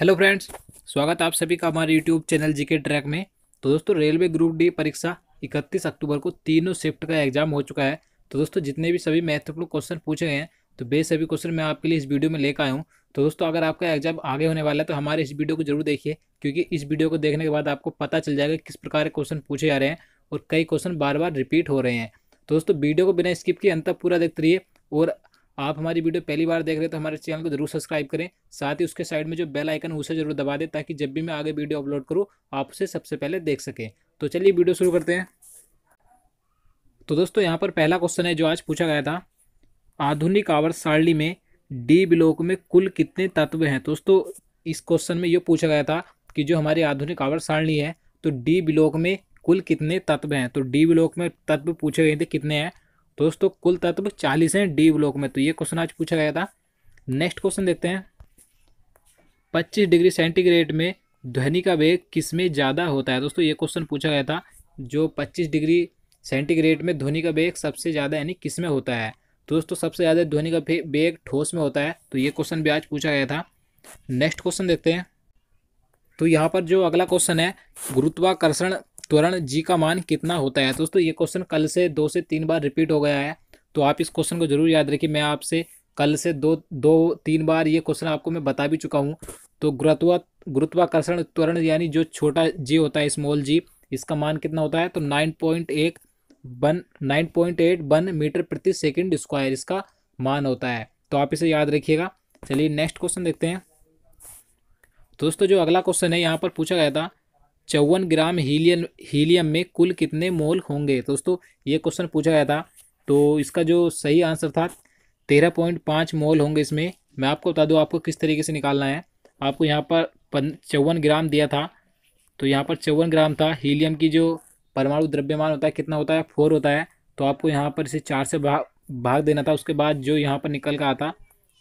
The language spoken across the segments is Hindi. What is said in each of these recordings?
हेलो फ्रेंड्स स्वागत आप सभी का हमारे यूट्यूब चैनल जीके ट्रैक में तो दोस्तों रेलवे ग्रुप डी परीक्षा 31 अक्टूबर को तीनों शिफ्ट का एग्जाम हो चुका है तो दोस्तों जितने भी सभी महत्वपूर्ण क्वेश्चन पूछे गए हैं तो बे सभी क्वेश्चन मैं आपके लिए इस वीडियो में लेकर आया हूँ तो दोस्तों अगर आपका एग्जाम आगे होने वाला है तो हमारे इस वीडियो को जरूर देखिए क्योंकि इस वीडियो को देखने के बाद आपको पता चल जाएगा किस प्रकार के क्वेश्चन पूछे जा रहे हैं और कई क्वेश्चन बार बार रिपीट हो रहे हैं तो दोस्तों वीडियो को बिना स्किप किए अंत पूरा देखते रहिए और आप हमारी वीडियो पहली बार देख रहे हैं तो हमारे चैनल को जरूर सब्सक्राइब करें साथ ही उसके साइड में जो बेल आइकन उसे जरूर दबा दें ताकि जब भी मैं आगे वीडियो अपलोड करूँ आप उसे सबसे पहले देख सकें तो चलिए वीडियो शुरू करते हैं तो दोस्तों यहाँ पर पहला क्वेश्चन है जो आज पूछा गया था आधुनिक आवर्त सारणी में डी ब्लॉक में कुल कितने तत्व हैं तो दोस्तों इस क्वेश्चन में ये पूछा गया था कि जो हमारी आधुनिक आवर्त सारणी है तो डी ब्लॉक में कुल कितने तत्व हैं तो डी ब्लॉक में तत्व पूछे गए थे कितने हैं दोस्तों कुल तत्व चालीस हैं डी ब्लॉक में तो ये क्वेश्चन आज पूछा गया था नेक्स्ट क्वेश्चन देखते हैं पच्चीस डिग्री सेंटीग्रेड में ध्वनि का वेग किस में ज़्यादा होता है दोस्तों ये क्वेश्चन पूछा गया था जो पच्चीस डिग्री सेंटीग्रेड में ध्वनि का वेग सबसे ज़्यादा यानी किस में होता है दोस्तों सबसे ज़्यादा ध्वनि का वेग ठोस में होता है तो ये क्वेश्चन भी आज पूछा गया था नेक्स्ट क्वेश्चन देखते हैं तो यहाँ पर जो अगला क्वेश्चन है गुरुत्वाकर्षण त्वरण जी का मान कितना होता है दोस्तों ये क्वेश्चन कल से दो से तीन बार रिपीट हो गया है तो आप इस क्वेश्चन को जरूर याद रखिए मैं आपसे कल से दो दो तीन बार ये क्वेश्चन आपको मैं बता भी चुका हूँ तो गुरुत्वा गुरुत्वाकर्षण त्वरण यानी जो छोटा जी होता है स्मॉल जी इसका मान कितना होता है तो नाइन पॉइंट एक one nine point eight one metre प्रति सेकेंड स्क्वायर इसका मान होता है तो आप इसे याद रखिएगा चलिए नेक्स्ट क्वेश्चन देखते हैं दोस्तों जो अगला क्वेश्चन है यहाँ पर पूछा गया था चौवन ग्राम हीलियम हीलियम में कुल कितने मोल होंगे दोस्तों ये क्वेश्चन पूछा गया था तो इसका जो सही आंसर था तेरह पॉइंट पाँच मोल होंगे इसमें मैं आपको बता दूँ आपको किस तरीके से निकालना है आपको यहाँ पर चौवन ग्राम दिया था तो यहाँ पर चौवन ग्राम था हीलियम की जो परमाणु द्रव्यमान होता है कितना होता है फोर होता है तो आपको यहाँ पर इसे चार से भाग भाग देना था उसके बाद जो यहाँ पर निकल कर आता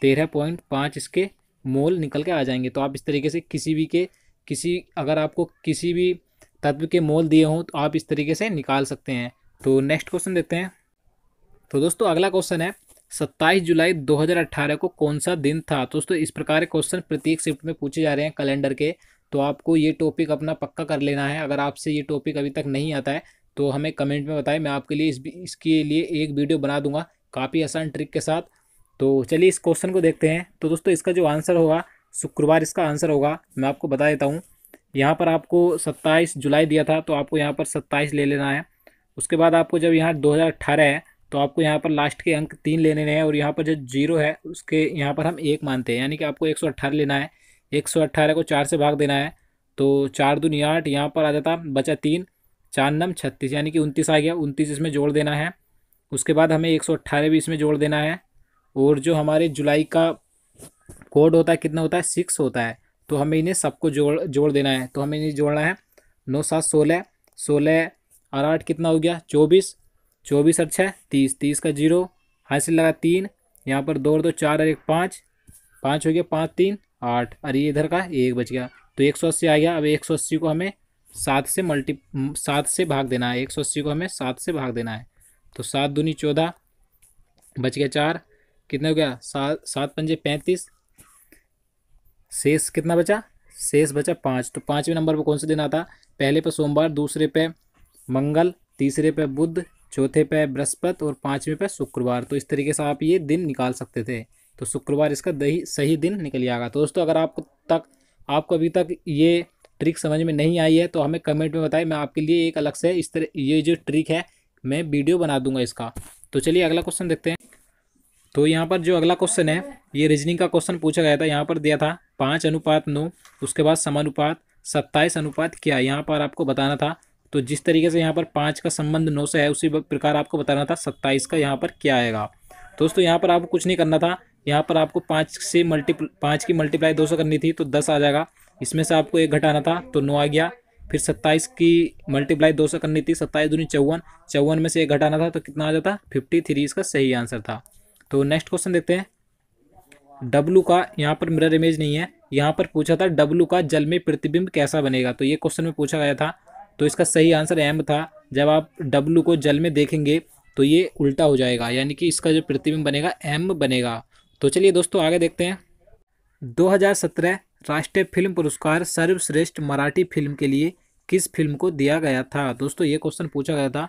तेरह पॉइंट पाँच इसके मोल निकल के आ जाएंगे तो आप इस तरीके से किसी भी के किसी अगर आपको किसी भी तत्व के मोल दिए हों तो आप इस तरीके से निकाल सकते हैं तो नेक्स्ट क्वेश्चन देखते हैं तो दोस्तों अगला क्वेश्चन है सत्ताईस जुलाई 2018 को कौन सा दिन था दोस्तों इस प्रकार के क्वेश्चन प्रत्येक शिफ्ट में पूछे जा रहे हैं कैलेंडर के तो आपको ये टॉपिक अपना पक्का कर लेना है अगर आपसे ये टॉपिक अभी तक नहीं आता है तो हमें कमेंट में बताएं मैं आपके लिए इस इसके लिए एक वीडियो बना दूंगा काफ़ी आसान ट्रिक के साथ तो चलिए इस क्वेश्चन को देखते हैं तो दोस्तों इसका जो आंसर होगा शुक्रवार इसका आंसर होगा मैं आपको बता देता हूँ यहाँ पर आपको 27 जुलाई दिया था तो आपको यहाँ पर 27 ले लेना है उसके बाद आपको जब यहाँ 2018 है तो आपको यहाँ पर लास्ट के अंक तीन लेने हैं और यहाँ पर जो जीरो है उसके यहाँ पर हम एक मानते हैं यानी कि आपको एक लेना है एक को चार से भाग देना है तो चार दूनी आठ यहाँ पर आ जाता बचा तीन चार नम छत्तीस यानी कि उनतीस आ गया उनतीस इसमें जोड़ देना है उसके बाद हमें एक सौ अट्ठारह भी इसमें जोड़ देना है और जो हमारे जुलाई का कोड होता है कितना होता है सिक्स होता है तो हमें इन्हें सबको जोड़ जोड़ देना है तो हमें इन्हें जोड़ना है नौ सात सोलह सोलह और आठ कितना हो गया चौबीस चौबीस और छः तीस तीस का जीरो हासिल लगा तीन यहाँ पर दो और दो चार और एक पाँच पाँच हो गया पाँच तीन आठ और ये इधर का एक बच गया तो एक सौ अस्सी आ गया अब एक सौ अस्सी को हमें सात से मल्टी सात से भाग देना है एक सौ अस्सी को हमें सात से भाग देना है तो सात दूनी चौदह बच गया चार कितना हो गया सात सात पंजे पैंतीस शेष कितना बचा शेष बचा पाँच तो पाँचवें नंबर पर कौन सा दिन आता पहले पर सोमवार दूसरे पे मंगल तीसरे पे बुध चौथे पे बृहस्पति और पाँचवें पे शुक्रवार तो इस तरीके से आप ये दिन निकाल सकते थे तो शुक्रवार इसका दही सही दिन निकल जाएगा तो दोस्तों अगर आप तक आपको अभी तक ये ट्रिक समझ में नहीं आई है तो हमें कमेंट में बताएं मैं आपके लिए एक अलग से इस तरह ये जो ट्रिक है मैं वीडियो बना दूंगा इसका तो चलिए अगला क्वेश्चन देखते हैं तो यहाँ पर जो अगला क्वेश्चन है ये रीजनिंग का क्वेश्चन पूछा गया था यहाँ पर दिया था पाँच अनुपात नौ उसके बाद समानुपात सत्ताईस अनुपात क्या है यहाँ पर आपको बताना था तो जिस तरीके से यहाँ पर पाँच का संबंध नौ से है उसी प्रकार आपको बताना था सत्ताईस का यहाँ पर क्या आएगा दोस्तों यहाँ पर आपको कुछ नहीं करना था यहाँ पर आपको पाँच से मल्टीप्ला पाँच की मल्टीप्लाई दो सौ करनी थी तो दस आ जाएगा इसमें से आपको एक घटाना था तो नौ आ गया फिर सत्ताईस की मल्टीप्लाई दो सौ करनी थी सत्ताईस दूनी चौवन चौवन में से एक घटाना था तो कितना आ जाता फिफ्टी थ्री इसका सही आंसर था तो नेक्स्ट क्वेश्चन देखते हैं डब्लू का यहाँ पर मिरर इमेज नहीं है यहाँ पर पूछा था डब्लू का जल में प्रतिबिंब कैसा बनेगा तो ये क्वेश्चन में पूछा गया था तो इसका सही आंसर एम था जब आप डब्लू को जल में देखेंगे तो ये उल्टा हो जाएगा यानी कि इसका जो प्रतिबिंब बनेगा एम बनेगा तो चलिए दोस्तों आगे देखते हैं 2017 राष्ट्रीय फिल्म पुरस्कार सर्वश्रेष्ठ मराठी फिल्म के लिए किस फिल्म को दिया गया था दोस्तों ये क्वेश्चन पूछा गया था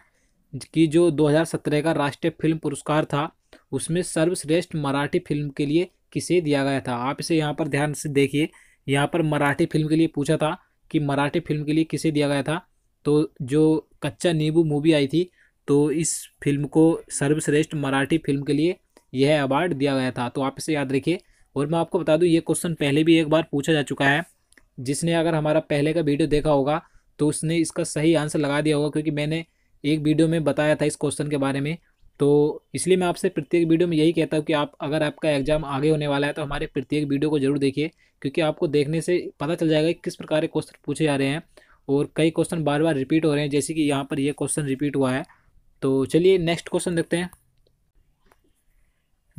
कि जो 2017 का राष्ट्रीय फिल्म पुरस्कार था उसमें सर्वश्रेष्ठ मराठी फिल्म के लिए किसे दिया गया था आप इसे यहाँ पर ध्यान से देखिए यहाँ पर मराठी फिल्म के लिए पूछा था कि मराठी फिल्म के लिए किसे दिया गया था तो जो कच्चा नींबू मूवी आई थी तो इस फिल्म को सर्वश्रेष्ठ मराठी फिल्म के लिए यह अवार्ड दिया गया था तो आप इसे याद रखिए और मैं आपको बता दूँ ये क्वेश्चन पहले भी एक बार पूछा जा चुका है जिसने अगर हमारा पहले का वीडियो देखा होगा तो उसने इसका सही आंसर लगा दिया होगा क्योंकि मैंने एक वीडियो में बताया था इस क्वेश्चन के बारे में तो इसलिए मैं आपसे प्रत्येक वीडियो में यही कहता हूँ कि आप अगर आपका एग्जाम आगे होने वाला है तो हमारे प्रत्येक वीडियो को जरूर देखिए क्योंकि आपको देखने से पता चल जाएगा कि किस प्रकार के क्वेश्चन पूछे जा रहे हैं और कई क्वेश्चन बार बार रिपीट हो रहे हैं जैसे कि यहाँ पर ये क्वेश्चन रिपीट हुआ है तो चलिए नेक्स्ट क्वेश्चन देखते हैं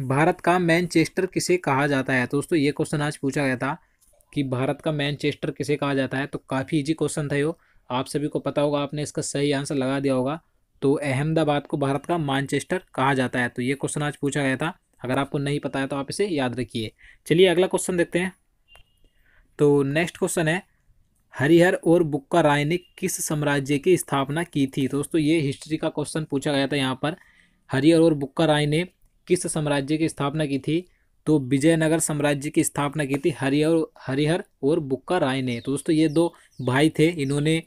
भारत का मैनचेस्टर किसे कहा जाता है दोस्तों ये क्वेश्चन आज पूछा गया था कि भारत का मैनचेस्टर किसे कहा जाता है तो काफ़ी इजी क्वेश्चन था यो आप सभी को पता होगा आपने इसका सही आंसर लगा दिया होगा तो अहमदाबाद को भारत का मानचेस्टर कहा जाता है तो ये क्वेश्चन आज पूछा गया था अगर आपको नहीं पता है तो आप इसे याद रखिए चलिए अगला क्वेश्चन देखते हैं तो नेक्स्ट क्वेश्चन है हरिहर और बुक्का राय ने किस साम्राज्य की स्थापना की थी तो दोस्तों ये हिस्ट्री का क्वेश्चन पूछा गया था यहाँ पर हरिहर और बुक्का राय ने किस साम्राज्य की स्थापना की थी तो विजयनगर साम्राज्य की स्थापना की थी हरिहर हरिहर और बुक्का राय ने तो दोस्तों ये दो भाई थे इन्होंने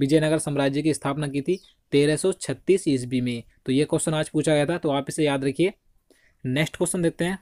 विजयनगर साम्राज्य की स्थापना की थी तेरह सौ छत्तीस ईस्वी में तो ये क्वेश्चन आज पूछा गया था तो आप इसे याद रखिए नेक्स्ट क्वेश्चन देखते हैं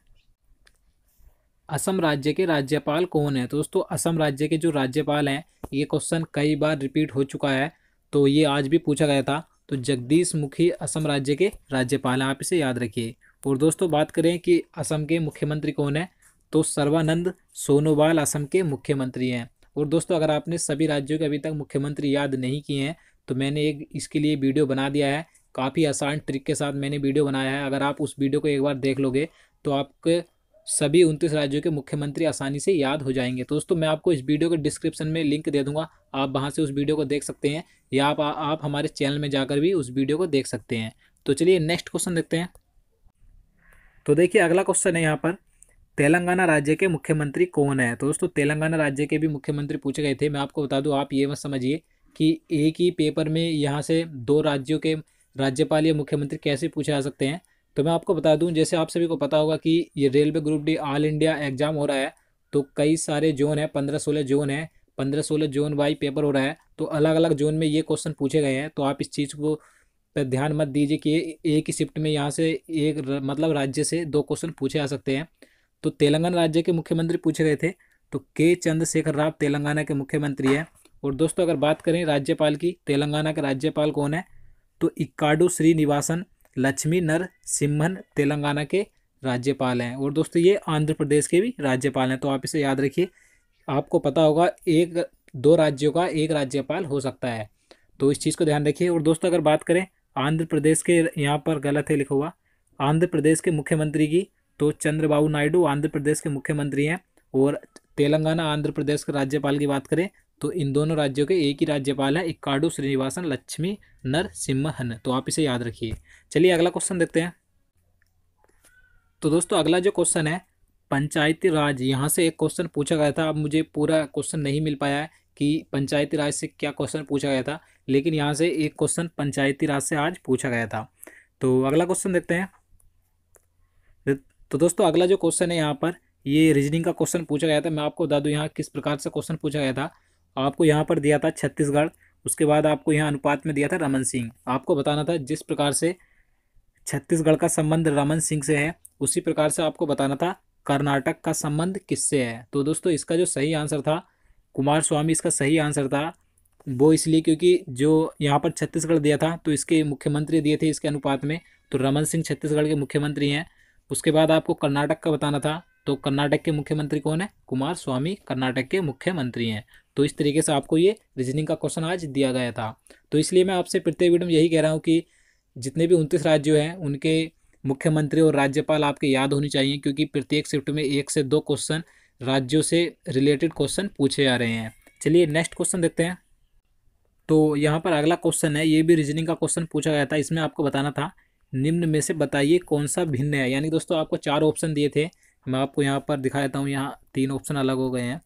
असम राज्य के राज्यपाल कौन है तो दोस्तों असम राज्य के जो राज्यपाल हैं ये क्वेश्चन कई बार रिपीट हो चुका है तो ये आज भी पूछा गया था तो जगदीश मुखी असम राज्य के राज्यपाल हैं आप इसे याद रखिए और दोस्तों बात करें कि असम के मुख्यमंत्री कौन है तो सर्वानंद सोनोवाल असम के मुख्यमंत्री हैं और दोस्तों अगर आपने सभी राज्यों के अभी तक मुख्यमंत्री याद नहीं किए हैं तो मैंने एक इसके लिए वीडियो बना दिया है काफ़ी आसान ट्रिक के साथ मैंने वीडियो बनाया है अगर आप उस वीडियो को एक बार देख लोगे तो आपके सभी उनतीस राज्यों के मुख्यमंत्री आसानी से याद हो जाएंगे तो दोस्तों मैं आपको इस वीडियो के डिस्क्रिप्शन में लिंक दे दूंगा आप वहां से उस वीडियो को देख सकते हैं या आप, आप हमारे चैनल में जाकर भी उस वीडियो को देख सकते हैं तो चलिए नेक्स्ट क्वेश्चन देखते हैं तो देखिए अगला क्वेश्चन है यहाँ पर तेलंगाना राज्य के मुख्यमंत्री कौन है तो दोस्तों तेलंगाना राज्य के भी मुख्यमंत्री पूछे गए थे मैं आपको बता दूँ आप ये मत समझिए कि एक ही पेपर में यहाँ से दो राज्यों के राज्यपाल या मुख्यमंत्री कैसे पूछे जा सकते हैं तो मैं आपको बता दूं जैसे आप सभी को पता होगा कि ये railway group D all India exam हो रहा है तो कई सारे जोन है पंद्रह सोलह जोन है पंद्रह सोलह जोन वाई पेपर हो रहा है तो अलग अलग जोन में ये क्वेश्चन पूछे गए हैं तो आप इस चीज़ को पर ध्यान मत दीजिए कि एक ही शिफ्ट में यहाँ से एक र, मतलब राज्य से दो क्वेश्चन पूछे जा सकते हैं तो तेलंगाना राज्य के मुख्यमंत्री पूछे गए थे तो के चंद्रशेखर राव तेलंगाना के मुख्यमंत्री हैं और दोस्तों अगर बात करें राज्यपाल की तेलंगाना के राज्यपाल कौन है तो इक्काडू श्रीनिवासन लक्ष्मी नर सिम्हन तेलंगाना के राज्यपाल हैं और दोस्तों ये आंध्र प्रदेश के भी राज्यपाल हैं तो आप इसे याद रखिए आपको पता होगा एक दो राज्यों का एक राज्यपाल हो सकता है तो इस चीज़ को ध्यान रखिए और दोस्तों अगर बात करें आंध्र प्रदेश के यहाँ पर गलत है लिखा हुआ आंध्र प्रदेश के मुख्यमंत्री की तो चंद्रबाबू नायडू आंध्र प्रदेश के मुख्यमंत्री हैं और तेलंगाना आंध्र प्रदेश के राज्यपाल की बात करें तो इन दोनों राज्यों के एक ही राज्यपाल है इक्काडू श्रीनिवासन लक्ष्मी नर सिम्हन तो आप इसे याद रखिए चलिए अगला क्वेश्चन देखते हैं तो दोस्तों अगला जो क्वेश्चन है पंचायती राज यहाँ से एक क्वेश्चन पूछा गया था अब मुझे पूरा क्वेश्चन नहीं मिल पाया है कि पंचायती राज से क्या क्वेश्चन पूछा गया था लेकिन यहाँ से एक क्वेश्चन पंचायती राज से आज पूछा गया था तो अगला क्वेश्चन देखते हैं तो दोस्तों अगला जो क्वेश्चन है यहाँ पर ये रीजनिंग का क्वेश्चन पूछा गया था मैं आपको बता दूँ यहाँ किस प्रकार से क्वेश्चन पूछा गया था आपको यहाँ पर दिया था छत्तीसगढ़ उसके बाद आपको यहाँ अनुपात में दिया था रमन सिंह आपको बताना था जिस प्रकार से छत्तीसगढ़ का संबंध रमन सिंह से है उसी प्रकार से आपको बताना था कर्नाटक का संबंध किससे है तो दोस्तों इसका जो सही आंसर था कुमार स्वामी इसका सही आंसर था वो इसलिए क्योंकि जो यहाँ पर छत्तीसगढ़ दिया था तो इसके मुख्यमंत्री दिए थे इसके अनुपात में तो रमन सिंह छत्तीसगढ़ के मुख्यमंत्री हैं उसके बाद आपको कर्नाटक का बताना था तो कर्नाटक के मुख्यमंत्री कौन है कुमार स्वामी कर्नाटक के मुख्यमंत्री हैं तो इस तरीके से आपको ये रीजनिंग का क्वेश्चन आज दिया गया था तो इसलिए मैं आपसे प्रत्येक वीडियो में यही कह रहा हूँ कि जितने भी उनतीस राज्य हैं उनके मुख्यमंत्री और राज्यपाल आपके याद होने चाहिए क्योंकि प्रत्येक शिफ्ट में एक से दो क्वेश्चन राज्यों से रिलेटेड क्वेश्चन पूछे जा रहे हैं चलिए नेक्स्ट क्वेश्चन देखते हैं तो यहाँ पर अगला क्वेश्चन है ये भी रीजनिंग का क्वेश्चन पूछा गया था इसमें आपको बताना था निम्न में से बताइए कौन सा भिन्न है यानी दोस्तों आपको चार ऑप्शन दिए थे मैं आपको यहाँ पर दिखा देता हूँ यहाँ तीन ऑप्शन अलग हो गए हैं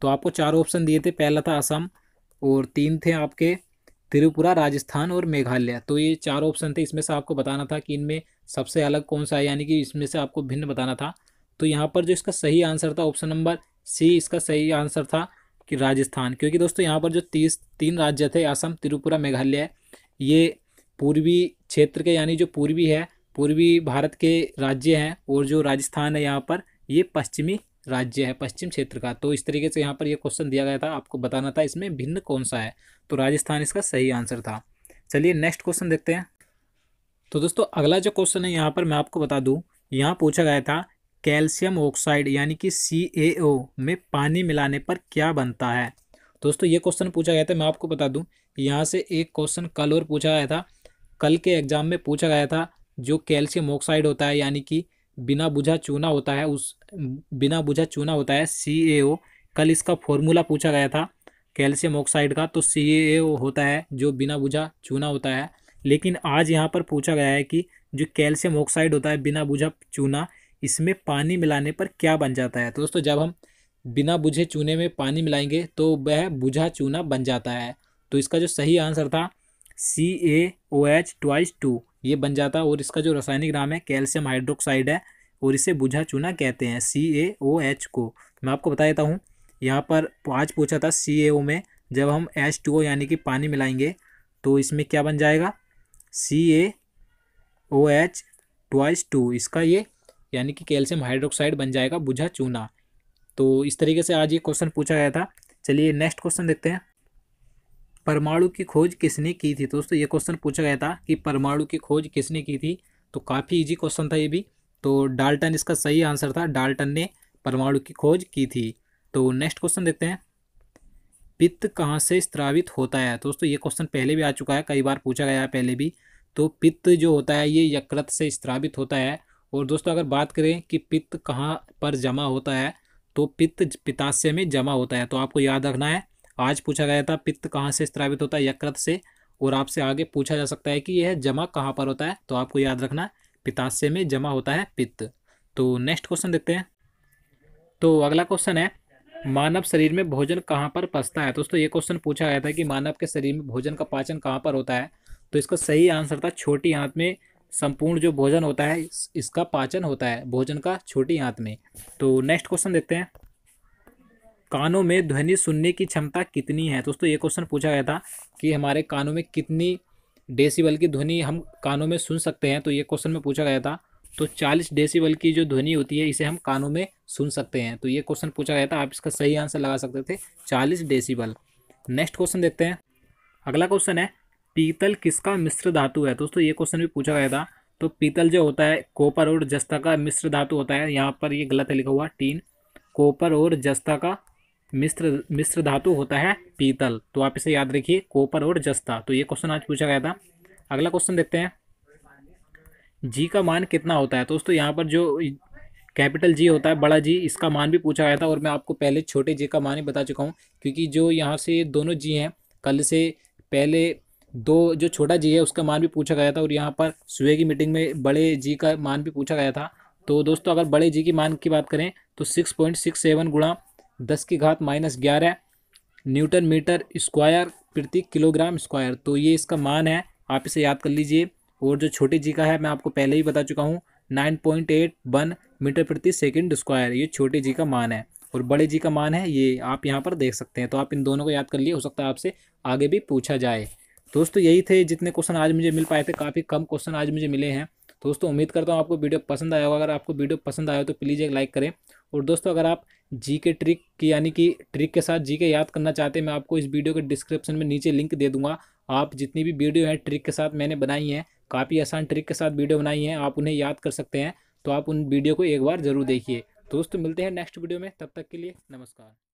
तो आपको चार ऑप्शन दिए थे पहला था असम और तीन थे आपके त्रिपुरा राजस्थान और मेघालय तो ये चार ऑप्शन थे इसमें से आपको बताना था कि इनमें सबसे अलग कौन सा है यानी कि इसमें से आपको भिन्न बताना था तो यहाँ पर जो इसका सही आंसर था ऑप्शन नंबर सी इसका सही आंसर था कि राजस्थान क्योंकि दोस्तों यहाँ पर जो तीस तीन राज्य थे असम त्रिपुरा मेघालय ये पूर्वी क्षेत्र के यानी जो पूर्वी है पूर्वी भारत के राज्य हैं और जो राजस्थान है यहाँ पर ये पश्चिमी राज्य है पश्चिम क्षेत्र का तो इस तरीके से यहाँ पर यह क्वेश्चन दिया गया था आपको बताना था इसमें भिन्न कौन सा है तो राजस्थान इसका सही आंसर था चलिए नेक्स्ट क्वेश्चन देखते हैं तो दोस्तों अगला जो क्वेश्चन है यहाँ पर मैं आपको बता दूँ यहाँ पूछा गया था कैल्शियम ऑक्साइड यानी कि सी में पानी मिलाने पर क्या बनता है दोस्तों ये क्वेश्चन पूछा गया था मैं आपको बता दूँ यहाँ से एक क्वेश्चन कल और पूछा गया था कल के एग्जाम में पूछा गया था जो कैल्शियम ऑक्साइड होता है यानी कि बिना बुझा चूना होता है उस बिना बुझा चूना होता है सी कल इसका फॉर्मूला पूछा गया था कैल्शियम ऑक्साइड का तो सी होता है जो बिना बुझा चूना होता है लेकिन आज यहाँ पर पूछा गया है कि जो कैल्शियम ऑक्साइड होता है बिना बुझा चूना इसमें पानी मिलाने पर क्या बन जाता है तो दोस्तों जब हम बिना बुझे चूने में पानी मिलाएंगे तो वह बुझा चूना बन जाता है तो इसका जो सही आंसर था C A O H twice two ये बन जाता है और इसका जो रासायनिक नाम है कैल्शियम हाइड्रोक्साइड है और इसे बुझा चूना कहते हैं सी ए ओ एच को मैं आपको बता देता हूँ यहाँ पर आज पूछा था सी ए ओ में जब हम एच टू ओ यानी कि पानी मिलाएंगे तो इसमें क्या बन जाएगा C A O H twice two इसका ये यानी कि कैल्शियम हाइड्रोक्साइड बन जाएगा बुझा चूना तो इस तरीके से आज ये क्वेश्चन पूछा गया था चलिए नेक्स्ट क्वेश्चन देखते हैं परमाणु की खोज किसने की थी दोस्तों ये क्वेश्चन पूछा गया था कि परमाणु की खोज किसने की थी तो काफ़ी इजी क्वेश्चन था ये भी तो डाल्टन इसका सही आंसर था डाल्टन ने परमाणु की खोज की थी तो नेक्स्ट क्वेश्चन देखते हैं पित्त कहाँ से स्त्रावित होता है दोस्तों ये क्वेश्चन पहले भी आ चुका है कई बार पूछा गया है पहले भी तो पित्त जो होता है ये यकृत से स्त्रावित होता है और दोस्तों अगर बात करें कि पित्त कहाँ पर जमा होता है तो पित्त पिताशय में जमा होता है तो आपको याद रखना है आज पूछा गया था पित्त कहाँ से स्त्रावित होता है यकृत से और आपसे आगे पूछा जा सकता है कि यह जमा कहाँ पर होता है तो आपको याद रखना पिताशय में जमा होता है पित्त तो नेक्स्ट क्वेश्चन देखते हैं तो अगला क्वेश्चन है मानव शरीर में भोजन कहाँ पर पचता है दोस्तों ये क्वेश्चन पूछा गया था कि मानव के शरीर में भोजन का पाचन कहाँ पर होता है तो इसका सही आंसर था छोटी आंत में संपूर्ण जो भोजन होता है इसका पाचन होता है भोजन का छोटी आंत में तो नेक्स्ट क्वेश्चन देखते हैं कानों में ध्वनि सुनने की क्षमता कितनी है दोस्तों ये क्वेश्चन पूछा गया था कि हमारे कानों में कितनी डेसीबल की ध्वनि हम कानों में सुन सकते हैं तो ये क्वेश्चन में पूछा गया था तो चालीस डेसीबल की जो ध्वनि होती है इसे हम कानों में सुन सकते हैं तो ये क्वेश्चन पूछा गया था आप इसका सही आंसर लगा सकते थे चालीस डेसीबल नेक्स्ट क्वेश्चन देखते हैं अगला क्वेश्चन है पीतल किसका मिश्र धातु है दोस्तों ये क्वेश्चन भी पूछा गया था तो पीतल जो होता है कोपर और जस्ता का मिश्र धातु होता है यहाँ पर ये गलत है लिखा हुआ टीन कोपर और जस्ता का मिश्र मिश्र धातु होता है पीतल तो आप इसे याद रखिए कोपर और जस्ता तो ये क्वेश्चन आज पूछा गया था अगला क्वेश्चन देखते हैं जी का मान कितना होता है तो दोस्तों यहाँ पर जो कैपिटल जी होता है बड़ा जी इसका मान भी पूछा गया था और मैं आपको पहले छोटे जी का मान ही बता चुका हूँ क्योंकि जो यहाँ से दोनों जी हैं कल से पहले दो जो छोटा जी है उसका मान भी पूछा गया था और यहाँ पर सुबह की मीटिंग में बड़े जी का मान भी पूछा गया था तो दोस्तों अगर बड़े जी की मान की बात करें तो सिक्स पॉइंट सिक्स सेवन गुणा दस की घात माइनस ग्यारह न्यूटन मीटर स्क्वायर प्रति किलोग्राम स्क्वायर तो ये इसका मान है आप इसे याद कर लीजिए और जो छोटे जी का है मैं आपको पहले ही बता चुका हूँ nine point eight one metre प्रति सेकंड स्क्वायर ये छोटे जी का मान है और बड़े जी का मान है ये आप यहाँ पर देख सकते हैं तो आप इन दोनों को याद कर लिए हो सकता है आपसे आगे भी पूछा जाए दोस्तों यही थे जितने क्वेश्चन आज मुझे मिल पाए थे काफ़ी कम क्वेश्चन आज मुझे मिले हैं दोस्तों उम्मीद करता हूँ आपको वीडियो पसंद आया होगा अगर आपको वीडियो पसंद आया तो प्लीज़ एक लाइक करें और दोस्तों अगर आप जी के ट्रिक की यानी कि ट्रिक के साथ जी के याद करना चाहते हैं मैं आपको इस वीडियो के डिस्क्रिप्शन में नीचे लिंक दे दूंगा आप जितनी भी वीडियो हैं ट्रिक के साथ मैंने बनाई हैं काफ़ी आसान ट्रिक के साथ वीडियो बनाई हैं आप उन्हें याद कर सकते हैं तो आप उन वीडियो को एक बार ज़रूर देखिए दोस्तों मिलते हैं नेक्स्ट वीडियो में तब तक के लिए नमस्कार